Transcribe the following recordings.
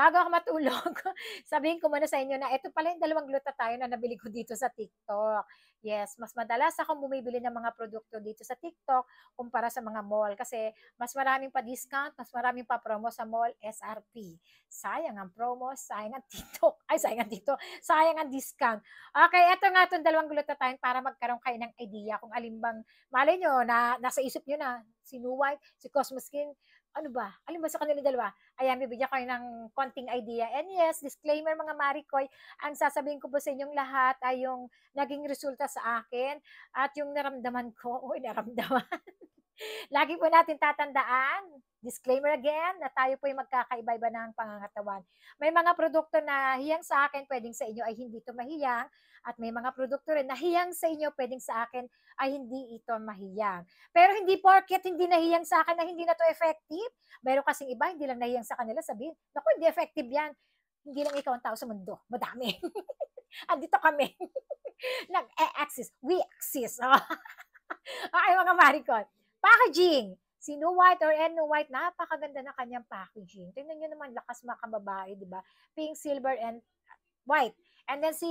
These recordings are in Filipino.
bago ako matulog, sabihin ko muna sa inyo na ito pala yung dalawang gluta tayo na nabili ko dito sa TikTok. Yes, mas madalas akong bumibili ng mga produkto dito sa TikTok kumpara sa mga mall kasi mas maraming pa discount, mas maraming pa promo sa mall SRP. Sayang ang promo, sayang ang TikTok. Ay, sayang ang TikTok. Sayang ang discount. Okay, ito nga itong dalawang gluta tayo para magkaroon kayo ng idea kung alimbang, malay nyo, na, nasa isip nyo na si New White, si Cosmo ano ba? Alin ba sa kanila dalawa? Ayan, bibigyan ko ng konting idea. And yes, disclaimer mga Marikoy, ang sasabihin ko po sa inyong lahat ay yung naging resulta sa akin at yung naramdaman ko, uy, naramdaman. Lagi po natin tatandaan, disclaimer again, na tayo po ay magkakaiba-iba ng pangangatawan. May mga produkto na hiyang sa akin, pwedeng sa inyo ay hindi ito mahiyang. At may mga produkto rin na hiyang sa inyo, pwedeng sa akin ay hindi ito mahiyang. Pero hindi porket hindi nahiyang sa akin na hindi na to effective. Meron kasing iba, hindi lang nahiyang sa kanila sabihin, naku, hindi effective yan. Hindi lang ikaw ang tao sa mundo. Madami. Andito kami. Nag-e-axis. we access. Oh. okay, mga marikon. Packaging! Si No White or N. No White, napakaganda na kanyang packaging. Tingnan nyo naman, lakas mga kababae, di ba? Pink, silver, and white. And then si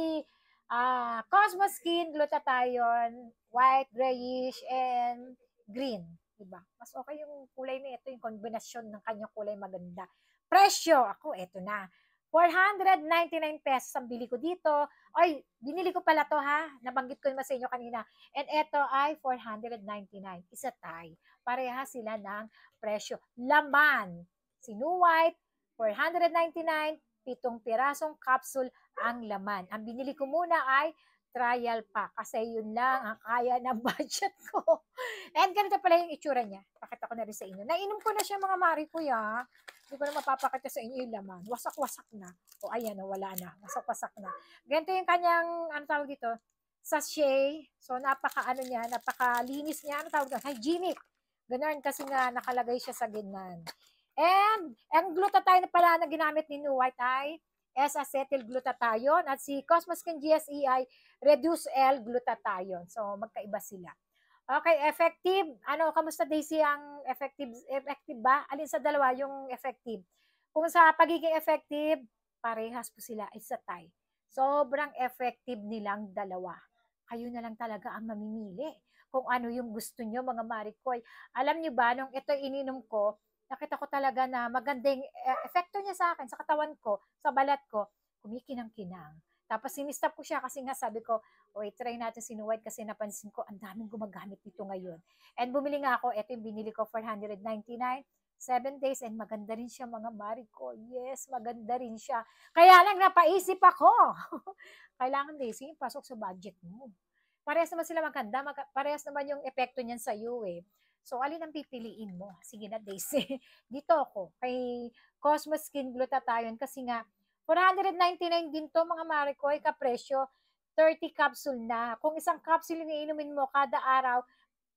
uh, ah, Cosmos Skin, Glutathione, white, grayish, and green. Di ba? Mas okay yung kulay na ito, yung kombinasyon ng kanyang kulay maganda. Presyo, ako, ito na. 499 pesos ang bili ko dito. Ay, binili ko pala to ha. Nabanggit ko naman sa inyo kanina. And ito ay 499. Isa tie. Pareha sila ng presyo. Laman. Sinu-white, 499. Pitong pirasong capsule ang laman. Ang binili ko muna ay trial pa kasi yun lang ang kaya ng budget ko. And ganito pala yung itsura niya. Pakita ko na rin sa inyo. Nainom ko na siya mga mari ya. Hindi ko na mapapakita sa inyo yung laman. Wasak-wasak na. O ayan, na, wala na. Wasak-wasak na. Ganito yung kanyang, ano tawag dito? Sachet. So, napaka ano niya, napakalinis niya. Ano tawag dito? Hygienic. Ganun kasi nga nakalagay siya sa ginan. And, ang glutathione pala na ginamit ni New White ay s glutathione. at si Cosmoskin GSE ay reduce L-glutathione. So, magkaiba sila. Okay, effective. Ano, kamusta Daisy ang effective? Effective ba? Alin sa dalawa yung effective? Kung sa pagiging effective, parehas po sila. It's a tie. Sobrang effective nilang dalawa. Kayo na lang talaga ang mamimili kung ano yung gusto nyo, mga marikoy. Alam nyo ba, nung ito ininom ko, nakita ko talaga na magandang efekto eh, niya sa akin, sa katawan ko, sa balat ko, kumikinang-kinang. Tapos sinistop ko siya kasi nga sabi ko, wait, try natin si sinuwad kasi napansin ko, ang daming gumagamit nito ngayon. And bumili nga ako, ito yung binili ko, 499. 7 days and maganda rin siya mga mariko. Yes, maganda rin siya. Kaya lang napaisip ako. Kailangan din, daisy pasok sa budget mo. Parehas naman sila maganda, mag parehas naman yung epekto niyan sa iyo eh. So, alin ang pipiliin mo? Sige na, Daisy. Dito ako. Kay Cosmos Skin Glutathione kasi nga, 499 din to mga Marikoy, kapresyo. 30 capsule na. Kung isang capsule yung iinumin mo kada araw,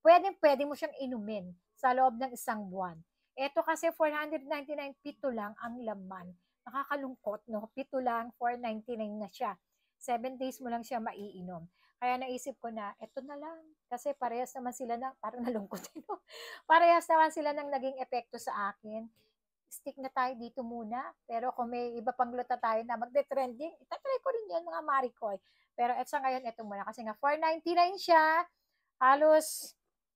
pwedeng pwede mo siyang inumin sa loob ng isang buwan. Ito kasi 499, pito lang ang laman. Nakakalungkot, no? Pito lang, 499 na siya. 7 days mo lang siya maiinom. Kaya naisip ko na, eto na lang. Kasi parehas naman sila na, parang nalungkot. No? parehas naman sila ng naging epekto sa akin stick na tayo dito muna. Pero kung may iba pang luta tayo na magde-trending, itatry ko rin yun mga Marikoy. Pero eto sa ngayon, ito muna. Kasi nga 499 siya. Halos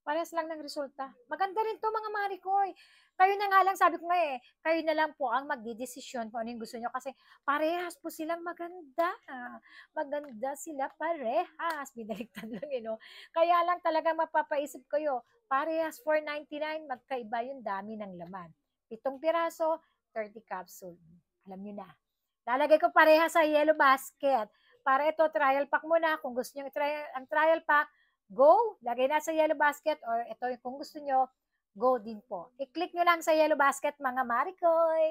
Parehas lang ng resulta. Maganda rin to mga marikoy. Kayo na nga lang, sabi ko nga eh, kayo na lang po ang magdidesisyon kung ano yung gusto nyo kasi parehas po silang maganda. Maganda sila parehas. Binaligtad lang yun, eh, no? Kaya lang talaga mapapaisip kayo, parehas 499, magkaiba yung dami ng laman. Pitong piraso, 30 capsule. Alam nyo na. Lalagay ko pareha sa yellow basket. Para ito, trial pack muna. Kung gusto nyo trial, ang trial pack, go, lagay na sa yellow basket or ito kung gusto nyo, go din po. I-click nyo lang sa yellow basket mga marikoy.